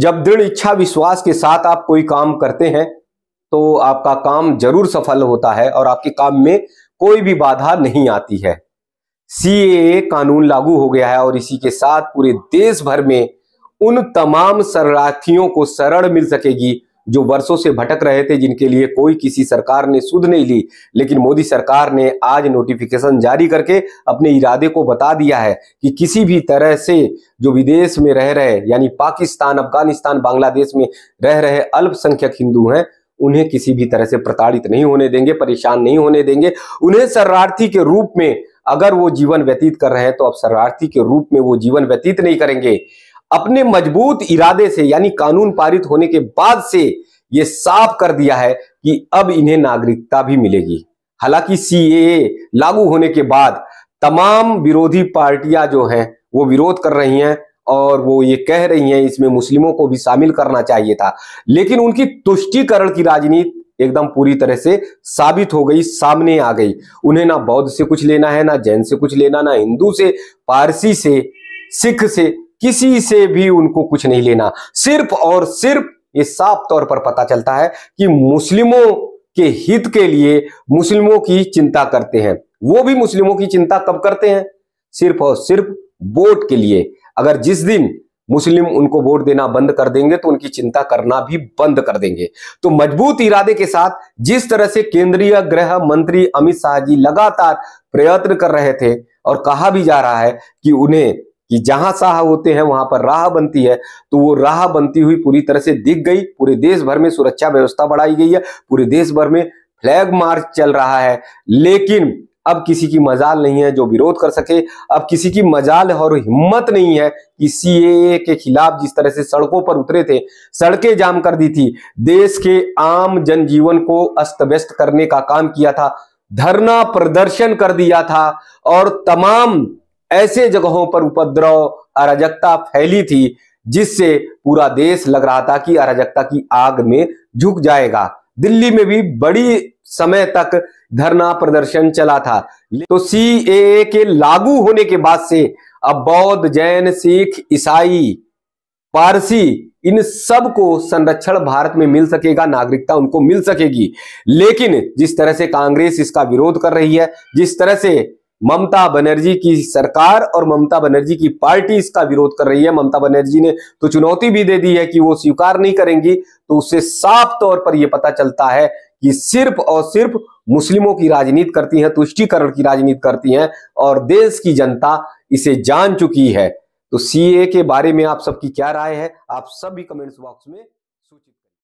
जब दृढ़ इच्छा विश्वास के साथ आप कोई काम करते हैं तो आपका काम जरूर सफल होता है और आपके काम में कोई भी बाधा नहीं आती है सी कानून लागू हो गया है और इसी के साथ पूरे देश भर में उन तमाम शरणार्थियों को शरण मिल सकेगी जो वर्षों से भटक रहे थे जिनके लिए कोई किसी सरकार ने सुध नहीं ली लेकिन मोदी सरकार ने आज नोटिफिकेशन जारी करके अपने इरादे को बता दिया है कि किसी भी तरह से जो विदेश में रह रहे यानी पाकिस्तान अफगानिस्तान बांग्लादेश में रह रहे अल्पसंख्यक हिंदू हैं उन्हें किसी भी तरह से प्रताड़ित नहीं होने देंगे परेशान नहीं होने देंगे उन्हें शरणार्थी के रूप में अगर वो जीवन व्यतीत कर रहे हैं तो अब शरणार्थी के रूप में वो जीवन व्यतीत नहीं करेंगे अपने मजबूत इरादे से यानी कानून पारित होने के बाद से ये साफ कर दिया है कि अब इन्हें नागरिकता भी मिलेगी हालांकि सी लागू होने के बाद तमाम विरोधी पार्टियां जो हैं वो विरोध कर रही हैं और वो ये कह रही हैं इसमें मुस्लिमों को भी शामिल करना चाहिए था लेकिन उनकी तुष्टिकरण की राजनीति एकदम पूरी तरह से साबित हो गई सामने आ गई उन्हें ना बौद्ध से कुछ लेना है ना जैन से कुछ लेना ना हिंदू से पारसी से सिख से किसी से भी उनको कुछ नहीं लेना सिर्फ और सिर्फ ये साफ तौर पर पता चलता है कि मुस्लिमों के हित के लिए मुस्लिमों की चिंता करते हैं वो भी मुस्लिमों की चिंता कब करते हैं सिर्फ और सिर्फ वोट के लिए अगर जिस दिन मुस्लिम उनको वोट देना बंद कर देंगे तो उनकी चिंता करना भी बंद कर देंगे तो मजबूत इरादे के साथ जिस तरह से केंद्रीय गृह मंत्री अमित शाह जी लगातार प्रयत्न कर रहे थे और कहा भी जा रहा है कि उन्हें कि जहां साह होते हैं वहां पर राह बनती है तो वो राह बनती हुई पूरी तरह से दिख गई पूरे देश भर में सुरक्षा व्यवस्था बढ़ाई गई है पूरे देश भर में फ्लैग मार्च चल रहा है लेकिन अब किसी की मजाल नहीं है जो विरोध कर सके अब किसी की मजाल और हिम्मत नहीं है कि सीएए के खिलाफ जिस तरह से सड़कों पर उतरे थे सड़कें जाम कर दी थी देश के आम जनजीवन को अस्त व्यस्त करने का काम किया था धरना प्रदर्शन कर दिया था और तमाम ऐसे जगहों पर उपद्रव अराजकता फैली थी जिससे पूरा देश लग रहा था कि अराजकता की आग में झुक जाएगा दिल्ली में भी बड़ी समय तक धरना प्रदर्शन चला था तो सी के लागू होने के बाद से अब बौद्ध जैन सिख ईसाई पारसी इन सब को संरक्षण भारत में मिल सकेगा नागरिकता उनको मिल सकेगी लेकिन जिस तरह से कांग्रेस इसका विरोध कर रही है जिस तरह से ममता बनर्जी की सरकार और ममता बनर्जी की पार्टी इसका विरोध कर रही है ममता बनर्जी ने तो चुनौती भी दे दी है कि वो स्वीकार नहीं करेंगी तो उससे साफ तौर पर यह पता चलता है कि सिर्फ और सिर्फ मुस्लिमों की राजनीति करती हैं तुष्टिकरण की राजनीति करती हैं और देश की जनता इसे जान चुकी है तो सीए के बारे में आप सबकी क्या राय है आप सब भी कमेंट्स बॉक्स में